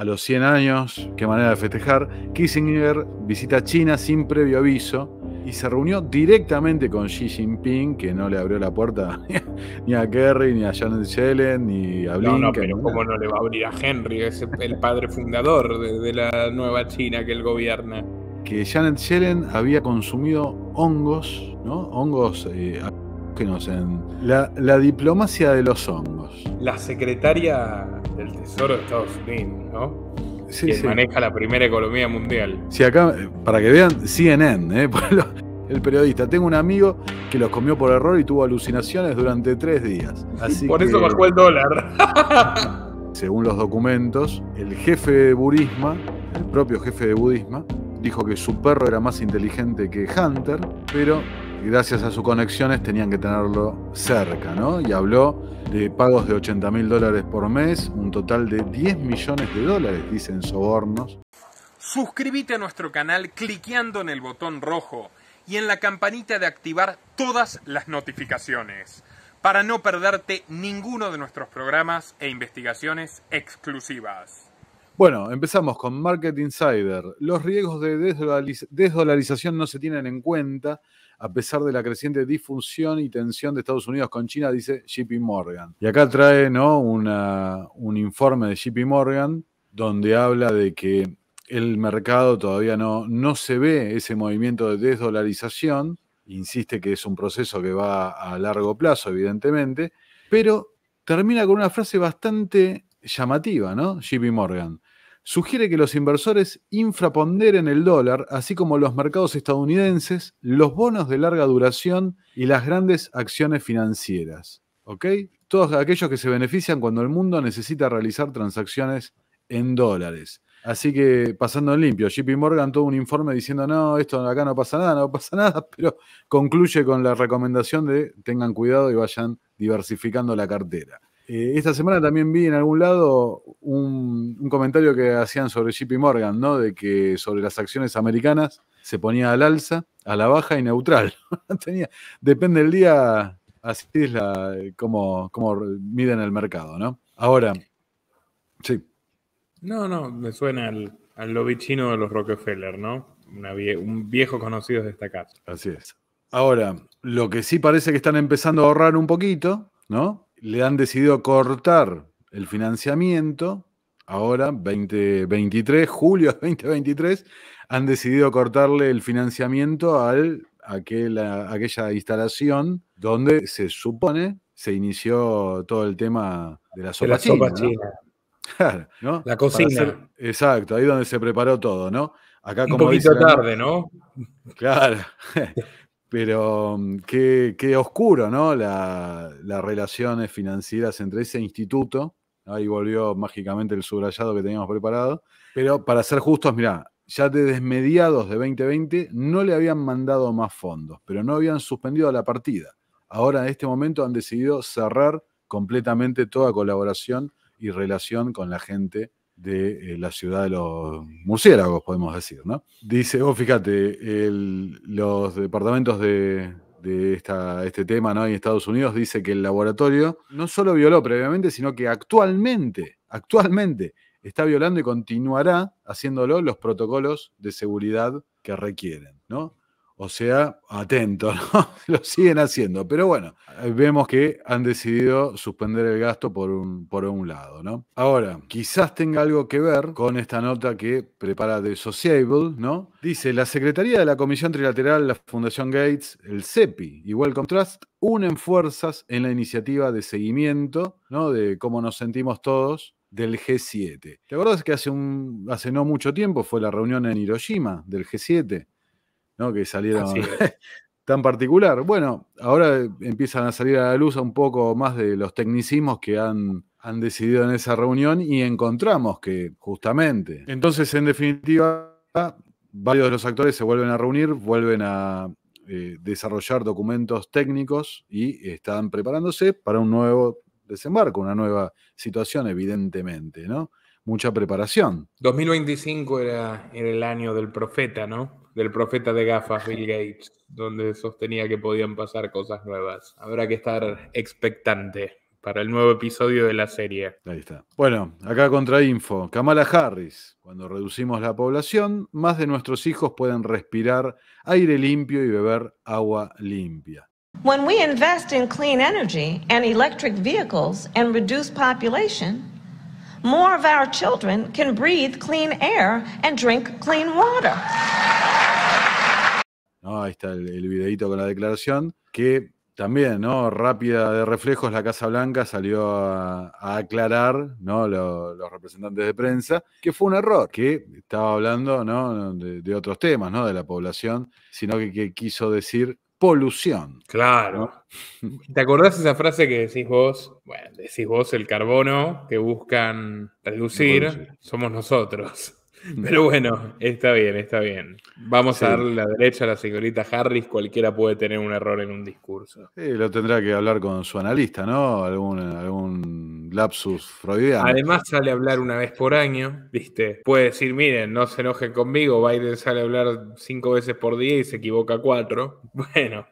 a los 100 años, qué manera de festejar, Kissinger visita China sin previo aviso y se reunió directamente con Xi Jinping, que no le abrió la puerta ni a Kerry, ni a Janet Yellen, ni a Blinken. No, no, pero ¿cómo no le va a abrir a Henry? Es el padre fundador de, la nueva China que él gobierna. Que Janet Yellen había consumido hongos, ¿no? Hongos... Eh, que no sé, la, la diplomacia de los hongos. La secretaria el Tesoro de Estados Unidos, ¿no? Sí, que maneja la primera economía mundial. Sí, acá, eh, para que vean, CNN, ¿eh? el periodista. Tengo un amigo que los comió por error y tuvo alucinaciones durante tres días. Así por eso bajó el dólar. según los documentos, el jefe de budismo, el propio jefe de budismo, dijo que su perro era más inteligente que Hunter, pero gracias a sus conexiones tenían que tenerlo cerca, ¿no? Y habló de pagos de 80 mil dólares por mes, un total de 10 millones de dólares, dicen sobornos. Suscríbete a nuestro canal cliqueando en el botón rojo y en la campanita de activar todas las notificaciones para no perderte ninguno de nuestros programas e investigaciones exclusivas. Bueno, empezamos con Market Insider. Los riesgos de desdolarización no se tienen en cuenta a pesar de la creciente disfunción y tensión de Estados Unidos con China, dice JP Morgan. Y acá trae un informe de JP Morgan donde habla de que el mercado todavía no, no se ve ese movimiento de desdolarización. Insiste que es un proceso que va a largo plazo, evidentemente, pero termina con una frase bastante llamativa, ¿no? JP Morgan sugiere que los inversores infraponderen el dólar, así como los mercados estadounidenses, los bonos de larga duración y las grandes acciones financieras. Todos aquellos que se benefician cuando el mundo necesita realizar transacciones en dólares. Así que pasando en limpio, JP Morgan tuvo un informe diciendo, no, esto acá no pasa nada, no pasa nada, pero concluye con la recomendación de tengan cuidado y vayan diversificando la cartera. Eh, esta semana también vi en algún lado un, comentario que hacían sobre JP Morgan, ¿no? De que sobre las acciones americanas se ponía al alza, a la baja y neutral. Tenía, depende del día, así es como, miden el mercado, ¿no? Ahora, sí. No, no, me suena al, al lobby chino de los Rockefeller, ¿no? un viejo conocido de Así es. Ahora, lo que sí parece que están empezando a ahorrar un poquito, ¿no? le han decidido cortar el financiamiento. Ahora, 2023, julio de 2023, han decidido cortarle el financiamiento al, a aquella instalación donde se supone se inició todo el tema de la sopa, china, La cocina. exacto, ahí donde se preparó todo, ¿no? Acá, como Un poquito tarde, ¿no? Claro. Pero mm, qué, oscuro, ¿no? Las relaciones financieras entre ese instituto. Ahí volvió mágicamente el subrayado que teníamos preparado. Pero para ser justos, mirá, ya desde mediados de 2020 no le habían mandado más fondos, pero no habían suspendido la partida. Ahora, en este momento, han decidido cerrar completamente toda colaboración y relación con la gente de eh, la ciudad de los murciélagos, podemos decir, ¿no? Dice, oh, fíjate, los departamentos de, este tema en Estados Unidos dice que el laboratorio no solo violó previamente, sino que actualmente, actualmente está violando y continuará haciéndolo los protocolos de seguridad que requieren, ¿no? O sea, atento, ¿no? lo siguen haciendo. Pero bueno, vemos que han decidido suspender el gasto por un, por un lado, ¿no? Ahora, quizás tenga algo que ver con esta nota que prepara The Sociable, ¿no? Dice, la Secretaría de la Comisión Trilateral, la Fundación Gates, el CEPI y Wellcome Trust unen fuerzas en la iniciativa de seguimiento, ¿no? De cómo nos sentimos todos del G7. ¿Te es que hace, un, hace no mucho tiempo fue la reunión en Hiroshima del G7? Que salieron tan particular. Bueno, ahora empiezan a salir a la luz un poco más de los tecnicismos que han, han decidido en esa reunión y encontramos que justamente. Entonces, en definitiva, varios de los actores se vuelven a reunir, vuelven a eh, desarrollar documentos técnicos y están preparándose para un nuevo desembarco, una nueva situación, evidentemente, ¿no? Mucha preparación. 2025 era el año del profeta, ¿no? del profeta de gafas Bill Gates, donde sostenía que podían pasar cosas nuevas. Habrá que estar expectante para el nuevo episodio de la serie. Ahí está. Bueno, acá contra info. Kamala Harris. Cuando reducimos la población, más de nuestros hijos pueden respirar aire limpio y beber agua limpia. When we invest in clean energy and electric vehicles and reduce population, more of our children can breathe clean air and drink clean water. Ahí está el, videito con la declaración, que también, ¿no? Rápida de reflejos, la Casa Blanca salió a, aclarar, ¿no? los representantes de prensa, que fue un error, que estaba hablando, ¿no? De, otros temas, ¿no? De la población, sino que, quiso decir polución. Claro. ¿Te acordás esa frase que decís vos? Bueno, decís vos el carbono que buscan reducir. somos nosotros. Pero bueno, está bien, está bien. Vamos a darle la derecha a la señorita Harris. Cualquiera puede tener un error en un discurso. Sí, lo tendrá que hablar con su analista, ¿no? Algún, algún lapsus freudiano. Además, sale a hablar una vez por año, ¿viste? Puede decir, miren, no se enojen conmigo. Biden sale a hablar cinco veces por día y se equivoca cuatro. Bueno,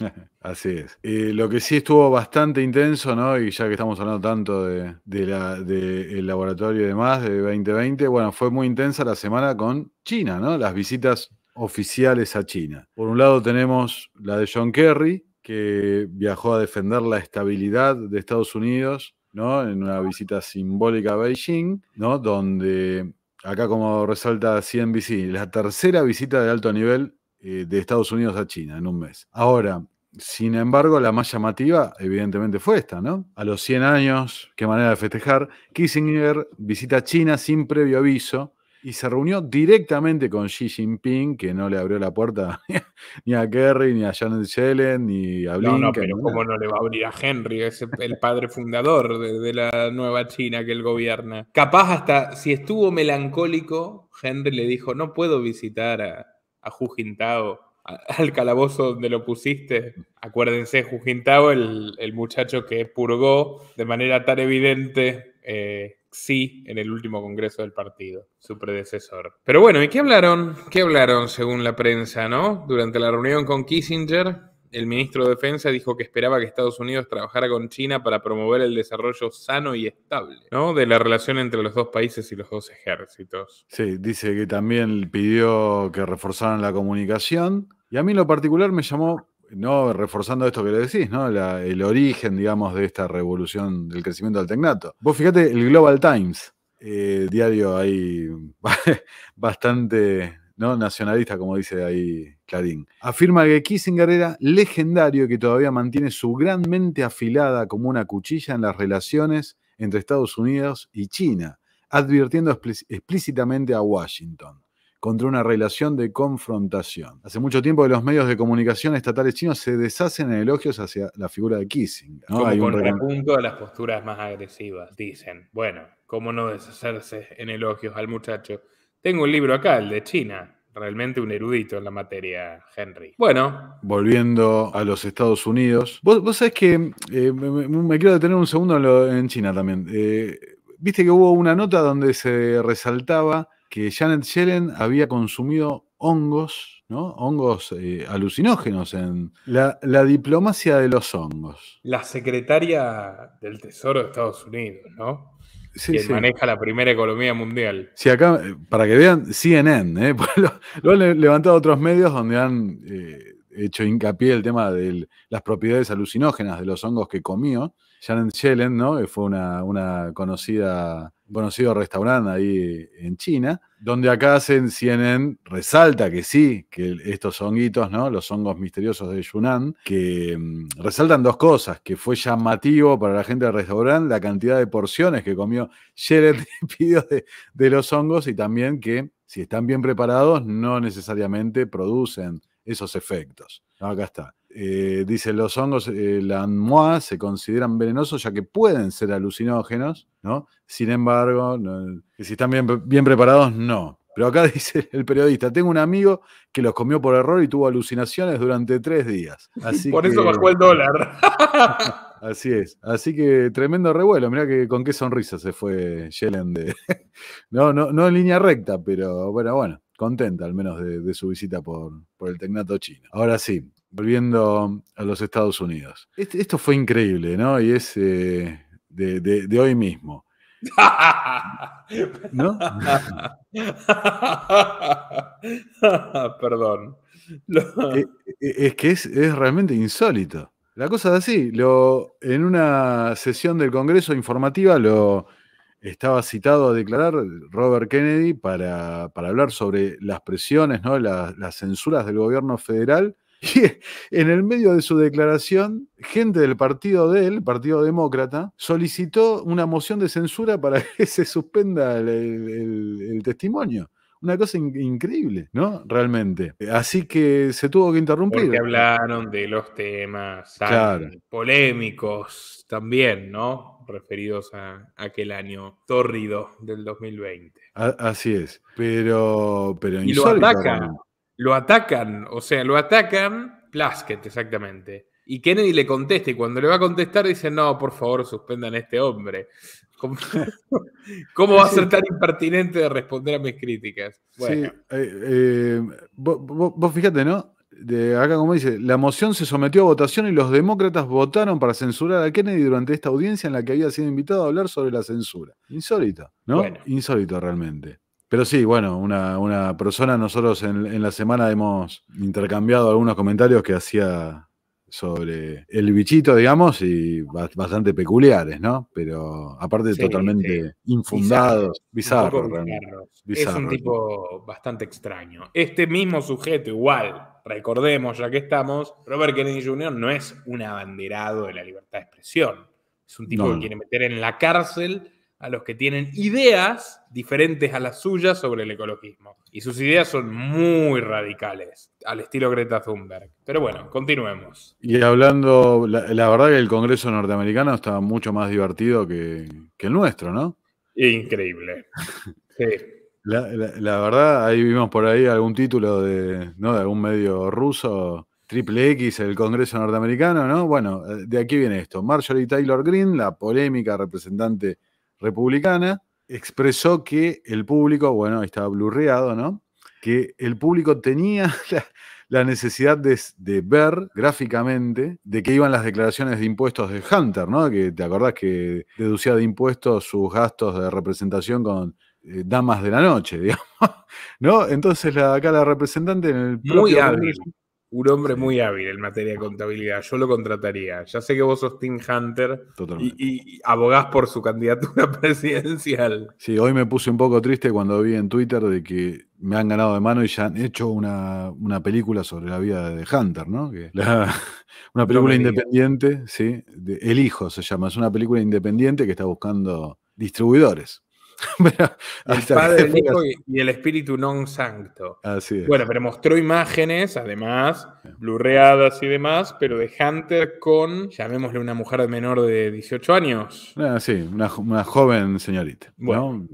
Así es. Eh, lo que sí estuvo bastante intenso, ¿no? Y ya que estamos hablando tanto de, la, laboratorio y demás, de 2020, bueno, fue muy intensa la semana con China, ¿no? Las visitas oficiales a China. Por un lado tenemos la de John Kerry, que viajó a defender la estabilidad de Estados Unidos, ¿no? En una visita simbólica a Beijing, ¿no? Donde, acá como resalta CNBC, la tercera visita de alto nivel eh, de Estados Unidos a China en un mes. Ahora, sin embargo, la más llamativa evidentemente fue esta, ¿no? A los 100 años, qué manera de festejar, Kissinger visita China sin previo aviso y se reunió directamente con Xi Jinping, que no le abrió la puerta ni a Kerry, ni a Janet Yellen, ni a Blinken. No, no, pero ¿cómo no le va a abrir a Henry? Es el padre fundador de, de la nueva China que él gobierna. Capaz hasta si estuvo melancólico, Henry le dijo, no puedo visitar a a Jujintao al calabozo donde lo pusiste. Acuérdense, Jujintao, el, el muchacho que purgó de manera tan evidente eh, sí en el último congreso del partido, su predecesor. Pero bueno, ¿y qué hablaron? ¿Qué hablaron según la prensa, no? Durante la reunión con Kissinger, el ministro de Defensa dijo que esperaba que Estados Unidos trabajara con China para promover el desarrollo sano y estable ¿no? de la relación entre los dos países y los dos ejércitos. Sí, dice que también pidió que reforzaran la comunicación. Y a mí lo particular me llamó, no reforzando esto que le decís, ¿no? el origen, digamos, de esta revolución del crecimiento del tecnato. Vos fíjate, el Global Times, eh, diario ahí bastante ¿no? nacionalista, como dice ahí Clarín. Afirma que Kissinger era legendario y que todavía mantiene su gran mente afilada como una cuchilla en las relaciones entre Estados Unidos y China, advirtiendo explícitamente a Washington contra una relación de confrontación. Hace mucho tiempo que los medios de comunicación estatales chinos se deshacen en elogios hacia la figura de Kissinger. Hay un contrapunto a las posturas más agresivas, dicen. Bueno, ¿cómo no deshacerse en elogios al muchacho? Tengo un libro acá, el de China. Realmente un erudito en la materia, Henry. Bueno. Volviendo a los Estados Unidos. Vos, sabés que eh, me, quiero detener un segundo en, China también. Eh, viste que hubo una nota donde se resaltaba que Janet Yellen había consumido hongos, ¿no? Hongos eh, alucinógenos en la, diplomacia de los hongos. La secretaria del Tesoro de Estados Unidos, ¿no? que maneja la primera economía mundial. Si acá, eh, para que vean, CNN, ¿eh? lo, han levantado otros medios donde han eh, hecho hincapié el tema de las propiedades alucinógenas de los hongos que comió, Janet Yellen, ¿no? que fue una, conocida, un conocido restaurante ahí en China, donde acá se CNN, resalta que sí, que estos honguitos, ¿no? los hongos misteriosos de Yunnan, que mm, resaltan dos cosas, que fue llamativo para la gente del restaurante la cantidad de porciones que comió Yellen pidió de los hongos y también que si están bien preparados no necesariamente producen esos efectos. Acá está. Eh, dice, los hongos, eh, la se consideran venenosos ya que pueden ser alucinógenos, ¿no? Sin embargo, si están bien, bien preparados, no. Pero acá dice el periodista, tengo un amigo que los comió por error y tuvo alucinaciones durante tres días. Así por eso bajó el dólar. así es. Así que tremendo revuelo. Mirá que con qué sonrisa se fue Yellen de... no, no, no en línea recta, pero bueno, bueno contenta al menos de, su visita por, por, el tecnato chino. Ahora sí, volviendo a los Estados Unidos. Este, esto fue increíble, ¿no? Y es eh, de, hoy mismo. ¿No? Perdón. Eh, eh, es, que es, realmente insólito. La cosa es así, lo, en una sesión del Congreso informativa lo estaba citado a declarar Robert Kennedy para, hablar sobre las presiones, ¿no? las censuras del gobierno federal Y en el medio de su declaración, gente del partido de él, Partido Demócrata, solicitó una moción de censura para que se suspenda el, testimonio. Una cosa increíble, ¿no? Realmente. Así que se tuvo que interrumpir. Porque hablaron de los temas polémicos también, ¿no? referidos a aquel año tórrido del 2020. así es, pero... pero y lo ataca, lo atacan, o sea, lo atacan Plaskett exactamente. Y Kennedy le contesta y cuando le va a contestar dice, no, por favor, suspendan a este hombre. ¿Cómo, va a ser tan impertinente de responder a mis críticas? Bueno. Eh, eh, vos, fíjate, ¿no? De acá como dice, la moción se sometió a votación y los demócratas votaron para censurar a Kennedy durante esta audiencia en la que había sido invitado a hablar sobre la censura. Insólito, ¿no? Insólito realmente. Pero sí, bueno, una, persona, nosotros en, la semana hemos intercambiado algunos comentarios que hacía sobre el bichito, digamos, y bastante peculiares, ¿no? Pero aparte totalmente infundados, bizarros. Es un tipo bastante extraño. Este mismo sujeto, igual, recordemos ya que estamos, Robert Kennedy Jr. no es un abanderado de la libertad de expresión. Es un tipo que quiere meter en la cárcel a los que tienen ideas diferentes a las suyas sobre el ecologismo. Y sus ideas son muy radicales, al estilo Greta Thunberg. Pero bueno, continuemos. Y hablando, la, verdad que el Congreso norteamericano está mucho más divertido que, el nuestro, ¿no? Increíble. Sí. La, verdad, ahí vimos por ahí algún título de, de algún medio ruso, Triple X, el Congreso norteamericano, ¿no? Bueno, eh, de aquí viene esto. Marjorie Taylor Green la polémica representante republicana, expresó que el público, bueno, ahí estaba blurreado, ¿no? Que el público tenía la, necesidad de, ver gráficamente de qué iban las declaraciones de impuestos de Hunter, ¿no? Que te acordás que deducía de impuestos sus gastos de representación con eh, damas de la noche, digamos. ¿No? Entonces la, acá la representante en el un hombre muy hábil en materia de contabilidad. Yo lo contrataría. Ya sé que vos sos Tim Hunter y, abogás por su candidatura presidencial. Sí, hoy me puse un poco triste cuando vi en Twitter de que me han ganado de mano y ya han hecho una, película sobre la vida de Hunter, ¿no? una película independiente, sí. El Hijo se llama. Es una película independiente que está buscando distribuidores. el Padre, Hijo y, el Espíritu non santo. Así Bueno, pero mostró imágenes, además, blurreadas y demás, pero de Hunter con, llamémosle una mujer menor de 18 años. Ah, sí, una, joven señorita. Bueno,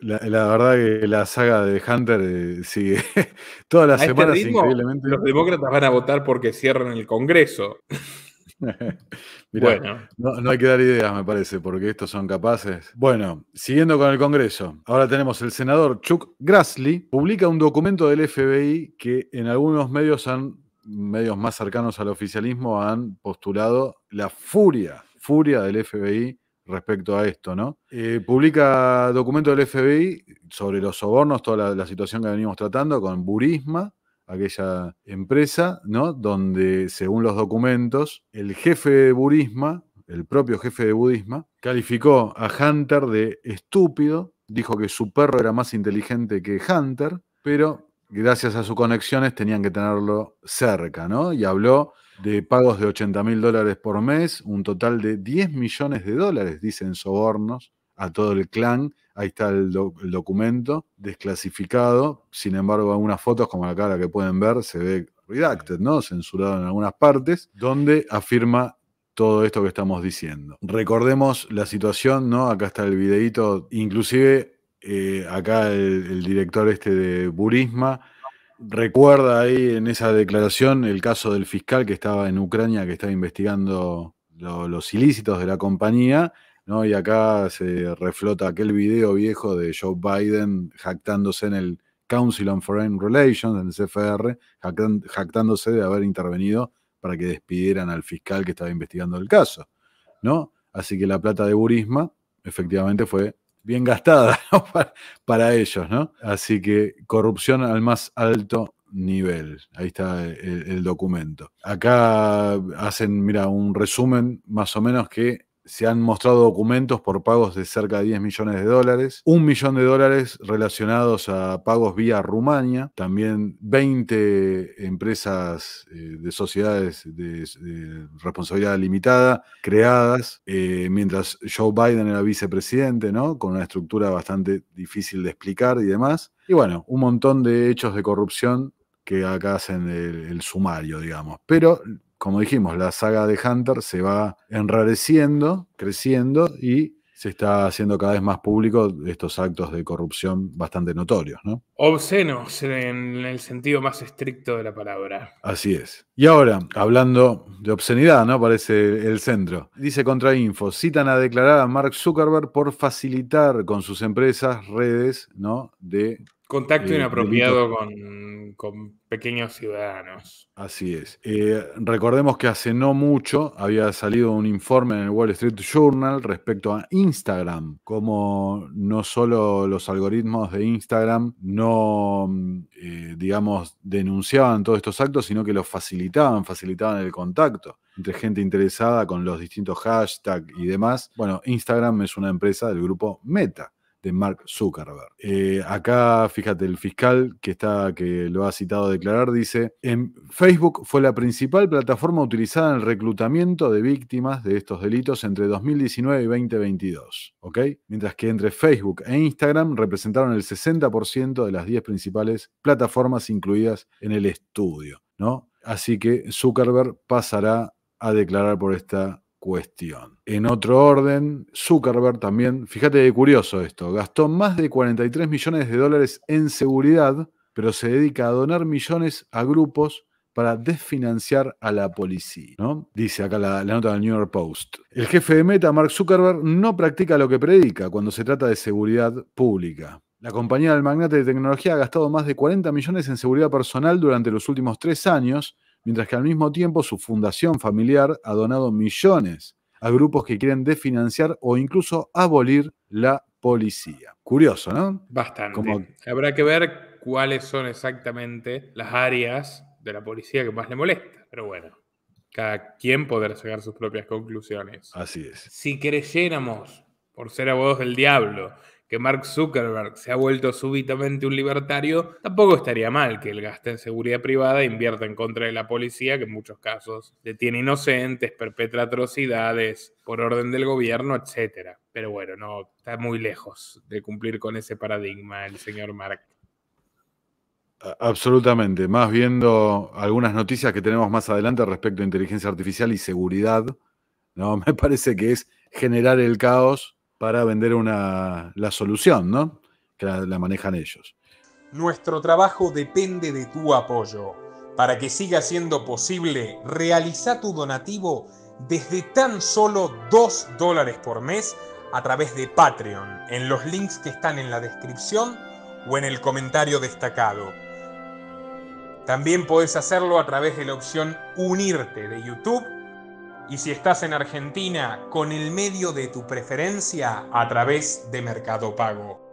La, verdad que la saga de Hunter eh, sigue todas las este semanas increíblemente. Los demócratas van a votar porque cierran el Congreso. bueno. No, hay que dar ideas, me parece, porque estos son capaces. Bueno, siguiendo con el Congreso, ahora tenemos el senador Chuck Grassley, publica un documento del FBI que en algunos medios han medios más cercanos al oficialismo han postulado la furia, furia del FBI respecto a esto, ¿no? Eh, publica documento del FBI sobre los sobornos, toda la, la situación que venimos tratando con Burisma, aquella empresa, ¿no? Donde, según los documentos, el jefe de budismo, el propio jefe de budismo, calificó a Hunter de estúpido, dijo que su perro era más inteligente que Hunter, pero gracias a sus conexiones tenían que tenerlo cerca, ¿no? Y habló de pagos de 80 mil dólares por mes, un total de 10 millones de dólares, dicen sobornos, a todo el clan. Ahí está el, documento desclasificado. Sin embargo, algunas fotos, como la cara que pueden ver, se ve redacted, ¿no? Censurado en algunas partes, donde afirma todo esto que estamos diciendo. Recordemos la situación, ¿no? Acá está el videíto, inclusive eh, acá el, director este de Burisma recuerda ahí en esa declaración el caso del fiscal que estaba en Ucrania, que estaba investigando los ilícitos de la compañía ¿no? Y acá se reflota aquel video viejo de Joe Biden jactándose en el Council on Foreign Relations, en el CFR, jactándose de haber intervenido para que despidieran al fiscal que estaba investigando el caso, ¿no? Así que la plata de Burisma efectivamente fue bien gastada para, ellos, ¿no? Así que corrupción al más alto nivel. Ahí está el, el documento. Acá hacen, mira, un resumen más o menos que se han mostrado documentos por pagos de cerca de 10 millones de dólares, un millón de dólares relacionados a pagos vía Rumania, también 20 empresas eh, de sociedades de, responsabilidad limitada creadas eh, mientras Joe Biden era vicepresidente, ¿no? Con una estructura bastante difícil de explicar y demás. Y bueno, un montón de hechos de corrupción que acá hacen el sumario, digamos. Pero como dijimos, la saga de Hunter se va enrareciendo, creciendo y se está haciendo cada vez más público estos actos de corrupción bastante notorios, ¿no? Obscenos en el sentido más estricto de la palabra. Así es. Y ahora, hablando de obscenidad, ¿no? Parece el centro. Dice Contrainfo, citan a declarar a Mark Zuckerberg por facilitar con sus empresas redes, ¿no? De Contacto eh, inapropiado con, pequeños ciudadanos. Así es. Eh, recordemos que hace no mucho había salido un informe en el Wall Street Journal respecto a Instagram, como no solo los algoritmos de Instagram no, mm, eh, digamos, denunciaban todos estos actos, sino que los facilitaban, facilitaban el contacto entre gente interesada con los distintos hashtags y demás. Bueno, Instagram es una empresa del grupo Meta de Mark Zuckerberg. Eh, acá, fíjate, el fiscal que, está, que lo ha citado a declarar dice, en Facebook fue la principal plataforma utilizada en el reclutamiento de víctimas de estos delitos entre 2019 y 2022, ¿ok? Mientras que entre Facebook e Instagram representaron el 60% de las 10 principales plataformas incluidas en el estudio, ¿no? Así que Zuckerberg pasará a declarar por esta en otro orden, Zuckerberg también, fíjate curioso esto, gastó más de 43 millones de dólares en seguridad, pero se dedica a donar millones a grupos para desfinanciar a la policía. ¿no? Dice acá la, nota del New York Post. El jefe de Meta, Mark Zuckerberg, no practica lo que predica cuando se trata de seguridad pública. La compañía del magnate de tecnología ha gastado más de 40 millones en seguridad personal durante los últimos tres años mientras que al mismo tiempo su fundación familiar ha donado millones a grupos que quieren desfinanciar o incluso abolir la policía. Curioso, ¿no? Bastante. Habrá que ver cuáles son exactamente las áreas de la policía que más le molesta, pero bueno. Cada quien podrá sacar sus propias conclusiones. Así es. Si creyéramos, por ser abogados del diablo, que Mark Zuckerberg se ha vuelto súbitamente un libertario, tampoco estaría mal que él gaste en seguridad privada e invierta en contra de la policía, que en muchos casos detiene inocentes, perpetra atrocidades por orden del gobierno, etc. Pero bueno, no, está muy lejos de cumplir con ese paradigma el señor Mark. Absolutamente, más viendo algunas noticias que tenemos más adelante respecto a inteligencia artificial y seguridad, ¿no? me parece que es generar el caos para vender una, la solución, ¿no? Que la, manejan ellos. Nuestro trabajo depende de tu apoyo. Para que siga siendo posible, realiza tu donativo desde tan solo 2 dólares por mes a través de Patreon, en los links que están en la descripción o en el comentario destacado. También puedes hacerlo a través de la opción Unirte de YouTube y si estás en Argentina, con el medio de tu preferencia a través de Mercado Pago.